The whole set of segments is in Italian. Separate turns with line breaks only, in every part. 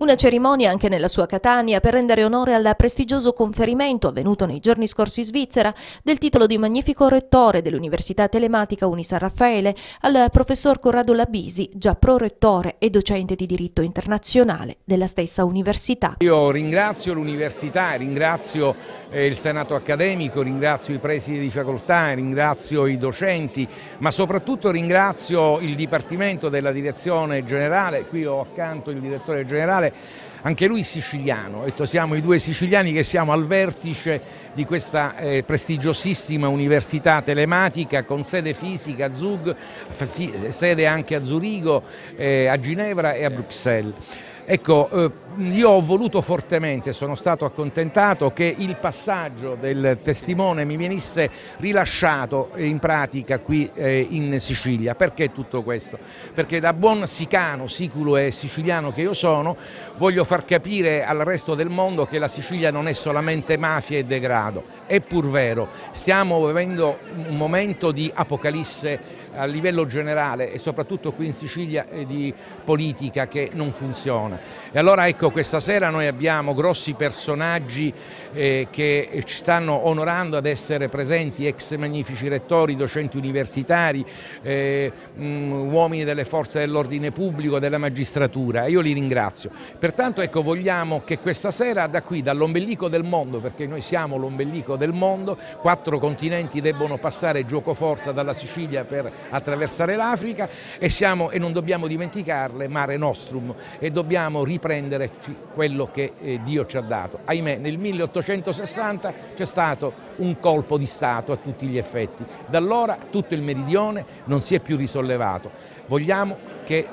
Una cerimonia anche nella sua Catania per rendere onore al prestigioso conferimento avvenuto nei giorni scorsi in Svizzera del titolo di magnifico rettore dell'Università Telematica Unisan Raffaele al professor Corrado Labisi, già prorettore e docente di diritto internazionale della stessa università.
Io ringrazio l'università, ringrazio eh, il senato accademico, ringrazio i presidi di facoltà, ringrazio i docenti, ma soprattutto ringrazio il Dipartimento della Direzione Generale, qui ho accanto il direttore generale parlare, anche lui siciliano, detto, siamo i due siciliani che siamo al vertice di questa eh, prestigiosissima università telematica con sede fisica a Zug, sede anche a Zurigo, eh, a Ginevra e a Bruxelles. Ecco, eh, io ho voluto fortemente, sono stato accontentato che il passaggio del testimone mi venisse rilasciato in pratica qui eh, in Sicilia. Perché tutto questo? Perché da buon sicano, siculo e siciliano che io sono, voglio far capire al resto del mondo che la Sicilia non è solamente mafia e degrado. È pur vero, stiamo vivendo un momento di apocalisse a livello generale e soprattutto qui in Sicilia eh, di politica che non funziona. E allora ecco questa sera noi abbiamo grossi personaggi eh, che ci stanno onorando ad essere presenti, ex magnifici rettori, docenti universitari, eh, mm, uomini delle forze dell'ordine pubblico, della magistratura. Io li ringrazio. Pertanto ecco vogliamo che questa sera da qui, dall'ombelico del mondo, perché noi siamo l'ombelico del mondo, quattro continenti debbono passare gioco forza dalla Sicilia per attraversare l'Africa e, siamo, e non dobbiamo dimenticarle Mare Nostrum e dobbiamo riprendere quello che eh, Dio ci ha dato. Ahimè nel 1860 c'è stato un colpo di Stato a tutti gli effetti, da allora tutto il meridione non si è più risollevato. Vogliamo che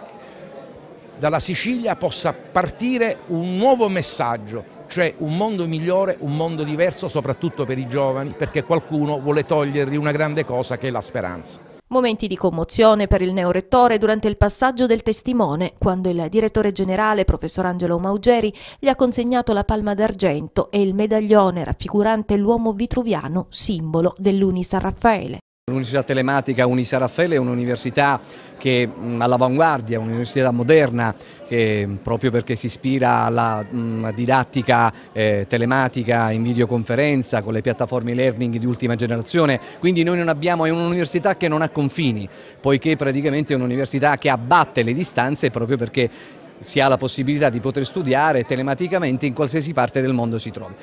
dalla Sicilia possa partire un nuovo messaggio, cioè un mondo migliore, un mondo diverso soprattutto per i giovani, perché qualcuno vuole togliergli una grande cosa che è la speranza.
Momenti di commozione per il neorettore durante il passaggio del testimone, quando il direttore generale, professor Angelo Maugeri, gli ha consegnato la palma d'argento e il medaglione raffigurante l'uomo vitruviano, simbolo dell'Uni San Raffaele.
L'Università Telematica Unisa è un'università che mm, all'avanguardia, un'università moderna che mm, proprio perché si ispira alla mh, mm, didattica eh, telematica in videoconferenza con le piattaforme learning di ultima generazione, quindi noi non abbiamo, è un'università che non ha confini, poiché praticamente è un'università che abbatte le distanze proprio perché si ha la possibilità di poter studiare telematicamente in qualsiasi parte del mondo si trovi.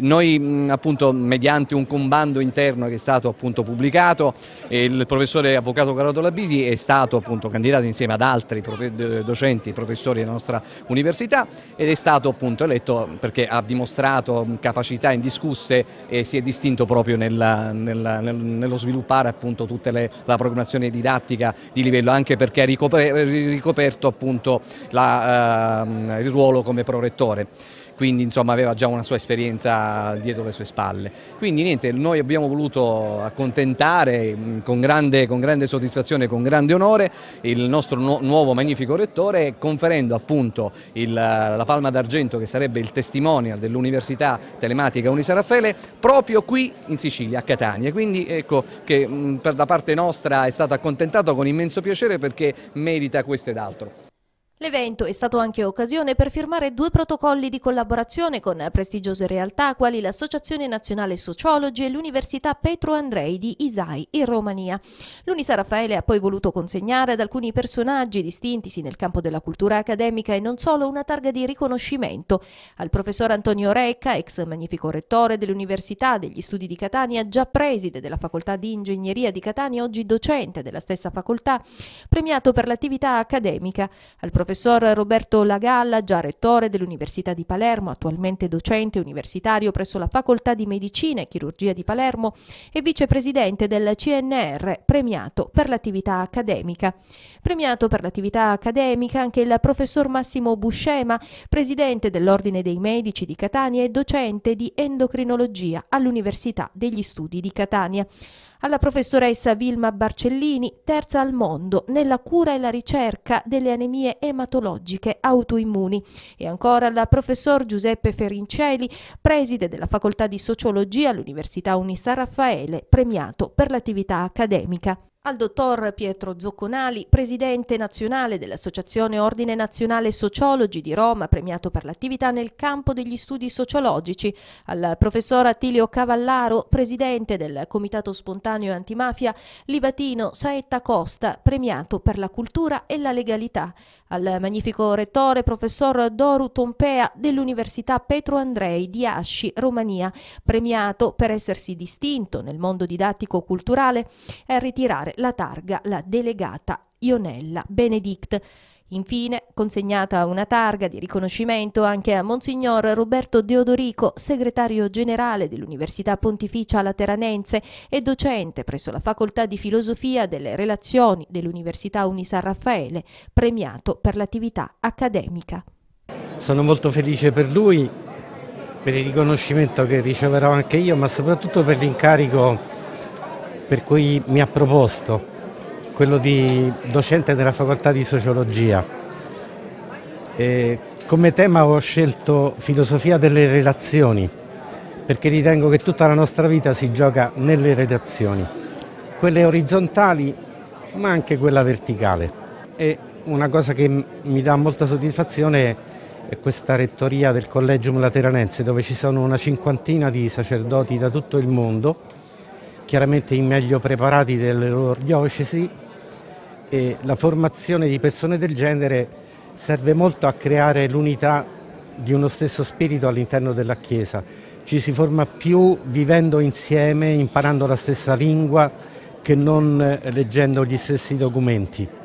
Noi appunto mediante un comando interno che è stato appunto pubblicato, il professore avvocato Carlo Labisi è stato appunto candidato insieme ad altri docenti, professori della nostra università ed è stato appunto eletto perché ha dimostrato capacità indiscusse e si è distinto proprio nella, nella, nello sviluppare appunto tutta la programmazione didattica di livello anche perché ha ricoperto appunto la già ehm, il ruolo come prorettore quindi insomma aveva già una sua esperienza dietro le sue spalle. Quindi niente, noi abbiamo voluto accontentare mm, con grande, con grande soddisfazione, con grande onore il nostro nu nuovo magnifico rettore conferendo appunto il, la Palma d'Argento che sarebbe il testimonial dell'Università Telematica Unisa Raffaele proprio qui in Sicilia, a Catania. Quindi ecco che mh, mm, per da parte nostra è stato accontentato con immenso piacere perché merita questo ed altro.
L'evento è stato anche occasione per firmare due protocolli di collaborazione con prestigiose realtà quali l'Associazione Nazionale Sociologi e l'Università Petro Andrei di Isai in Romania. L'Unisa Raffaele ha poi voluto consegnare ad alcuni personaggi distintisi nel campo della cultura accademica e non solo una targa di riconoscimento. Al professor Antonio Recca, ex magnifico rettore dell'Università degli Studi di Catania, già preside della Facoltà di Ingegneria di Catania, oggi docente della stessa facoltà, premiato per l'attività accademica. Al professor professor Roberto Lagalla, già rettore dell'Università di Palermo, attualmente docente universitario presso la Facoltà di Medicina e Chirurgia di Palermo e vicepresidente del CNR, premiato per l'attività accademica. Premiato per l'attività accademica anche il professor Massimo Buscema, presidente dell'Ordine dei Medici di Catania e docente di endocrinologia all'Università degli Studi di Catania alla professoressa Vilma Barcellini, terza al mondo nella cura e la ricerca delle anemie ematiche ematologiche autoimmuni. E ancora il professor Giuseppe Ferincelli, preside della Facoltà di Sociologia all'Università Unissa Raffaele, premiato per l'attività accademica. Al dottor Pietro Zocconali, presidente nazionale dell'Associazione Ordine Nazionale Sociologi di Roma, premiato per l'attività nel campo degli studi sociologici, al professor Attilio Cavallaro, presidente del Comitato Spontaneo Antimafia, Libatino Saetta Costa, premiato per la cultura e la legalità, al magnifico rettore professor Doru Tompea dell'Università Petro Andrei di Asci, Romania, premiato per essersi distinto nel mondo didattico-culturale e ritirare prendere la targa la delegata Ionella Benedict. Infine, consegnata una targa di riconoscimento anche a Monsignor Roberto Deodorico, segretario generale dell'Università Pontificia Lateranense e docente presso la Facoltà di Filosofia delle Relazioni dell'Università Unisan Raffaele, premiato per l'attività accademica.
Sono molto felice per lui, per il riconoscimento che riceverò anche io, ma soprattutto per l'incarico per cui mi ha proposto quello di docente della facoltà di sociologia. E come tema ho scelto filosofia delle relazioni, perché ritengo che tutta la nostra vita si gioca nelle relazioni, quelle orizzontali ma anche quella verticale. E una cosa che mi dà molta soddisfazione è questa rettoria del Collegium Lateranense dove ci sono una cinquantina di sacerdoti da tutto il mondo chiaramente i meglio preparati delle loro diocesi e la formazione di persone del genere serve molto a creare l'unità di uno stesso spirito all'interno della Chiesa. Ci si forma più vivendo insieme, imparando la stessa lingua che non leggendo gli stessi documenti.